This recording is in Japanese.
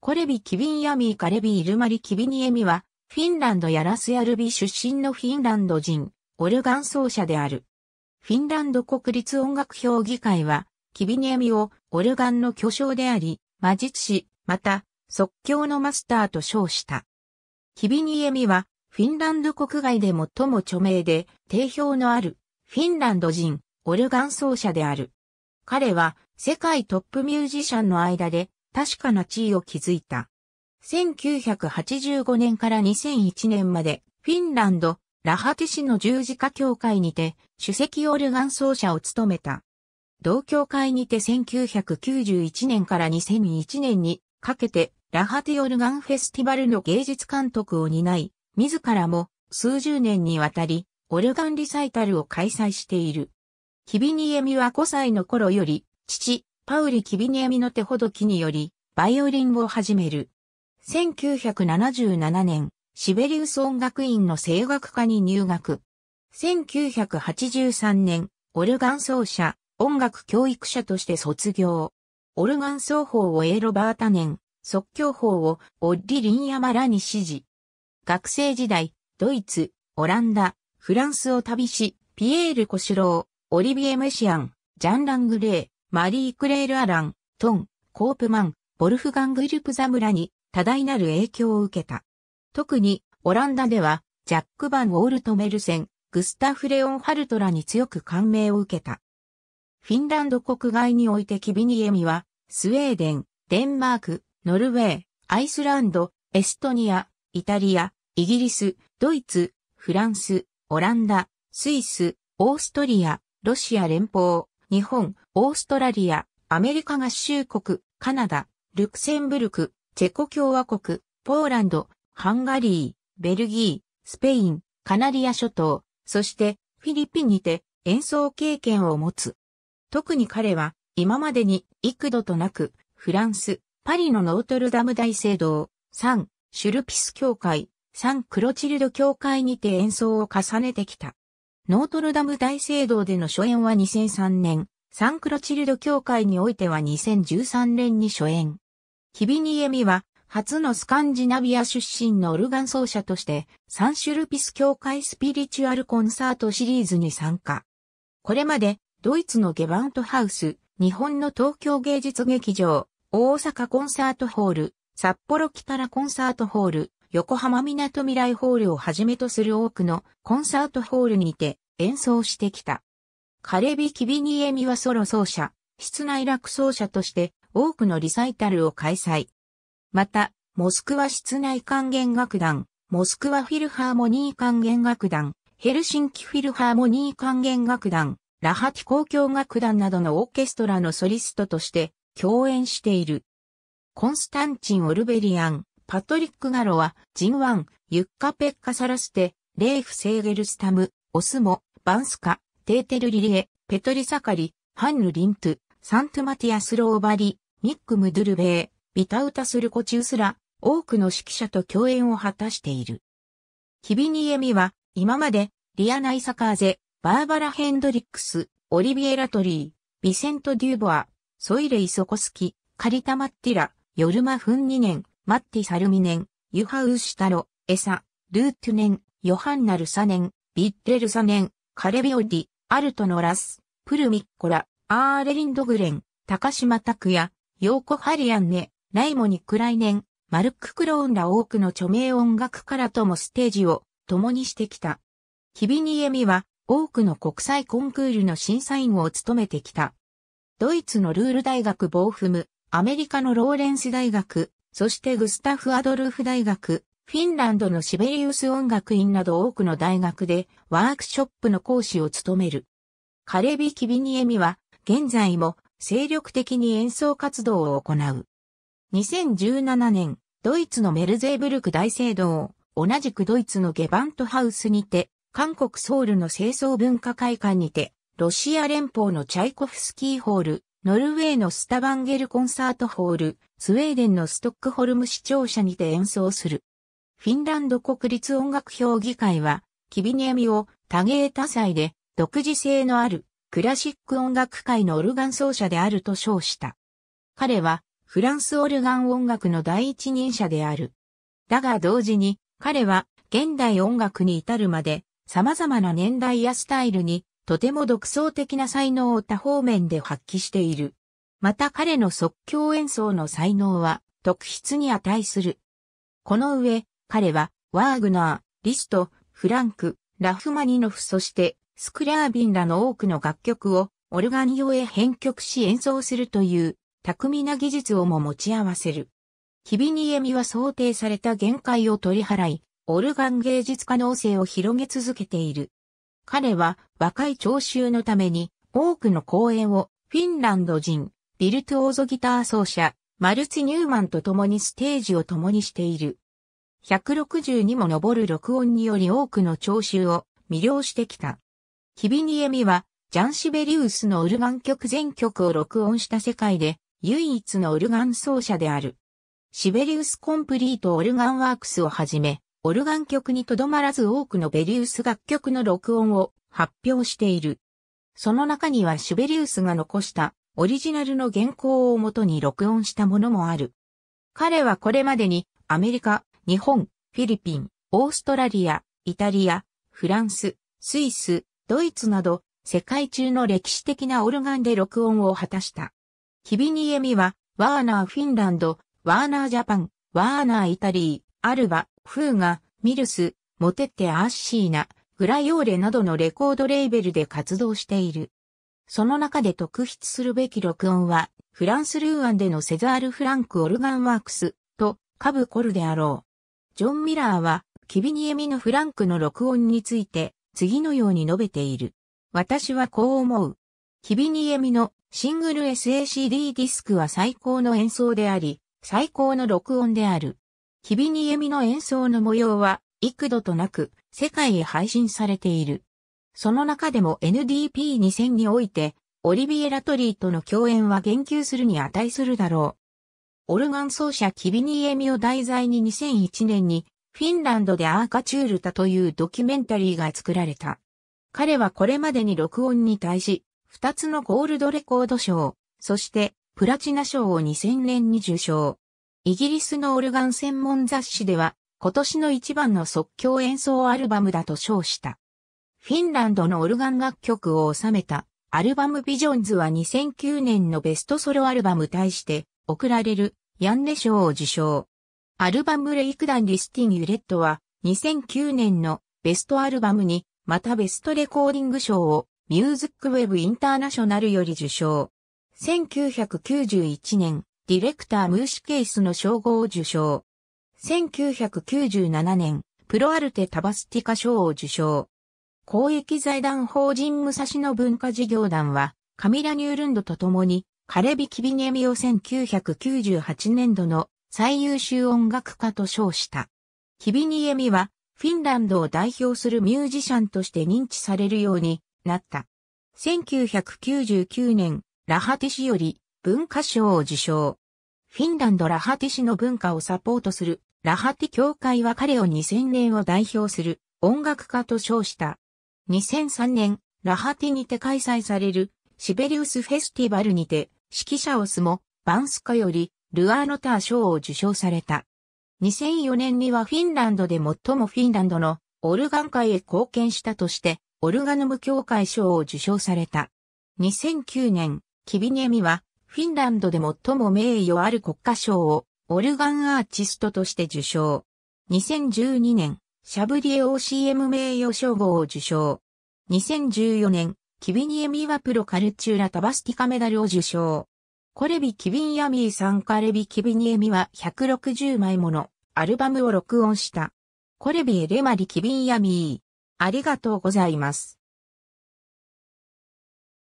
コレビ・キビン・ヤミー・カレビ・イルマリ・キビニエミは、フィンランドヤラスヤルビ出身のフィンランド人、オルガン奏者である。フィンランド国立音楽評議会は、キビニエミをオルガンの巨匠であり、魔術師、また、即興のマスターと称した。キビニエミは、フィンランド国外で最も著名で、定評のある、フィンランド人、オルガン奏者である。彼は、世界トップミュージシャンの間で、確かな地位を築いた。1985年から2001年まで、フィンランド、ラハティ市の十字架協会にて、主席オルガン奏者を務めた。同協会にて1991年から2001年にかけて、ラハティオルガンフェスティバルの芸術監督を担い、自らも数十年にわたり、オルガンリサイタルを開催している。キビニエミは5歳の頃より、父、パウリ・キビニエミの手ほどきにより、バイオリンを始める。1977年、シベリウス音楽院の声楽科に入学。1983年、オルガン奏者、音楽教育者として卒業。オルガン奏法をーロバータネン、即興法をオッリ・リンヤマラに指示。学生時代、ドイツ、オランダ、フランスを旅し、ピエール・コシュロー、オリビエ・メシアン、ジャン・ラングレー、マリー・クレール・アラン、トン、コープマン、ボルフガング・ルプザ村に多大なる影響を受けた。特に、オランダでは、ジャック・バン・ウォールト・メルセン、グスタフ・レオン・ハルトラに強く感銘を受けた。フィンランド国外においてキビニエミは、スウェーデン、デンマーク、ノルウェー、アイスランド、エストニア、イタリア、イギリス、ドイツ、フランス、オランダ、スイス、オーストリア、ロシア連邦、日本、オーストラリア、アメリカ合衆国、カナダ、ルクセンブルク、チェコ共和国、ポーランド、ハンガリー、ベルギー、スペイン、カナリア諸島、そしてフィリピンにて演奏経験を持つ。特に彼は今までに幾度となくフランス、パリのノートルダム大聖堂、サン、シュルピス教会、サンクロチルド教会にて演奏を重ねてきた。ノートルダム大聖堂での初演は2003年、サンクロチルド教会においては2013年に初演。ヒビニエミは、初のスカンジナビア出身のオルガン奏者として、サンシュルピス教会スピリチュアルコンサートシリーズに参加。これまで、ドイツのゲバントハウス、日本の東京芸術劇場、大阪コンサートホール、札幌北らコンサートホール、横浜港未来ホールをはじめとする多くのコンサートホールにて演奏してきた。カレビ・キビニエミはソロ奏者、室内楽奏者として多くのリサイタルを開催。また、モスクワ室内管弦楽団、モスクワフィルハーモニー管弦楽団、ヘルシンキフィルハーモニー管弦楽団、ラハティ公共楽団などのオーケストラのソリストとして共演している。コンスタンチン・オルベリアン、パトリック・ガロは、ジン・ワン、ユッカ・ペッカ・サラステ、レーフ・セーゲルスタム、オスモ、バンスカ、テーテル・リリエ、ペトリ・サカリ、ハンヌ・リントゥ、サントマティアス・ローバリ、ニック・ムドゥルベー、ビタウタスルコウすら、多くの指揮者と共演を果たしている。キビニエミは、今まで、リアナ・イサカーゼ、バーバラ・ヘンドリックス、オリビエラ・トリー、ビセント・デューボア、ソイレイ・ソコスキ、カリタ・マッティラ、ヨルマ・フンニネン、マッティ・サルミネン、ユハウシタロ、エサ、ルートゥネン、ヨハンナ・ルサネン、ビッレルサネン、カレビオディ、アルトノラス、プルミッコラ、アーレリンドグレン、高島拓也、ヨーコ・ハリアンネ、ライモニ・クライネン、マルック・クローンら多くの著名音楽家らともステージを共にしてきた。キビニエミは多くの国際コンクールの審査員を務めてきた。ドイツのルール大学ボーフム、アメリカのローレンス大学、そしてグスタフ・アドルフ大学、フィンランドのシベリウス音楽院など多くの大学でワークショップの講師を務める。カレビ・キビニエミは現在も精力的に演奏活動を行う。2017年、ドイツのメルゼーブルク大聖堂、同じくドイツのゲバントハウスにて、韓国ソウルの清掃文化会館にて、ロシア連邦のチャイコフスキーホール、ノルウェーのスタバンゲルコンサートホール、スウェーデンのストックホルム市庁舎にて演奏する。フィンランド国立音楽評議会は、キビニアミを多芸多彩で独自性のあるクラシック音楽界のオルガン奏者であると称した。彼は、フランスオルガン音楽の第一人者である。だが同時に、彼は、現代音楽に至るまで、様々な年代やスタイルに、とても独創的な才能を多方面で発揮している。また彼の即興演奏の才能は、特筆に値する。この上、彼は、ワーグナー、リスト、フランク、ラフマニノフそして、スクラービンらの多くの楽曲をオルガン用へ編曲し演奏するという巧みな技術をも持ち合わせる。ヒビニエミは想定された限界を取り払い、オルガン芸術可能性を広げ続けている。彼は若い聴衆のために多くの公演をフィンランド人、ビルトオーゾギター奏者、マルチ・ニューマンと共にステージを共にしている。160にも上る録音により多くの聴衆を魅了してきた。キビニエミは、ジャン・シベリウスのオルガン曲全曲を録音した世界で、唯一のオルガン奏者である。シベリウス・コンプリート・オルガン・ワークスをはじめ、オルガン曲にとどまらず多くのベリウス楽曲の録音を発表している。その中にはシベリウスが残したオリジナルの原稿をもとに録音したものもある。彼はこれまでにアメリカ、日本、フィリピン、オーストラリア、イタリア、フランス、スイス、ドイツなど、世界中の歴史的なオルガンで録音を果たした。キビニエミは、ワーナーフィンランド、ワーナージャパン、ワーナーイタリー、アルバ、フーガ、ミルス、モテッテアッシーナ、グラヨーレなどのレコードレーベルで活動している。その中で特筆するべき録音は、フランス・ルーアンでのセザール・フランク・オルガン・ワークスとカブ・コルであろう。ジョン・ミラーは、キビニエミのフランクの録音について、次のように述べている。私はこう思う。キビニエミのシングル SACD ディスクは最高の演奏であり、最高の録音である。キビニエミの演奏の模様は幾度となく世界へ配信されている。その中でも NDP2000 において、オリビエラ・トリーとの共演は言及するに値するだろう。オルガン奏者キビニエミを題材に2001年にフィンランドでアーカチュールタというドキュメンタリーが作られた。彼はこれまでに録音に対し、2つのゴールドレコード賞、そしてプラチナ賞を2000年に受賞。イギリスのオルガン専門雑誌では、今年の一番の即興演奏アルバムだと称した。フィンランドのオルガン楽曲を収めたアルバムビジョンズは2009年のベストソロアルバム対して贈られるヤンネ賞を受賞。アルバムレイクダンリスティン・ユレットは2009年のベストアルバムにまたベストレコーディング賞をミュージックウェブインターナショナルより受賞。1991年、ディレクタームーシケイスの称号を受賞。1997年、プロアルテ・タバスティカ賞を受賞。公益財団法人武蔵野文化事業団は、カミラ・ニュールンドと共に、カレビ・キビネミを1998年度の最優秀音楽家と称した。キビニエミは、フィンランドを代表するミュージシャンとして認知されるようになった。1999年、ラハティ氏より文化賞を受賞。フィンランドラハティ氏の文化をサポートするラハティ協会は彼を2000年を代表する音楽家と称した。2003年、ラハティにて開催されるシベリウスフェスティバルにて指揮者オスモ・バンスカよりルアーノター賞を受賞された。2004年にはフィンランドで最もフィンランドのオルガン界へ貢献したとして、オルガヌム協会賞を受賞された。2009年、キビニエミは、フィンランドで最も名誉ある国家賞を、オルガンアーティストとして受賞。2012年、シャブリエ OCM 名誉称号を受賞。2014年、キビニエミはプロカルチューラタバスティカメダルを受賞。コレビ・キビン・ヤミーさんカレビ・キビニエミは160枚ものアルバムを録音した。コレビ・エレマリ・キビン・ヤミー。ありがとうございます。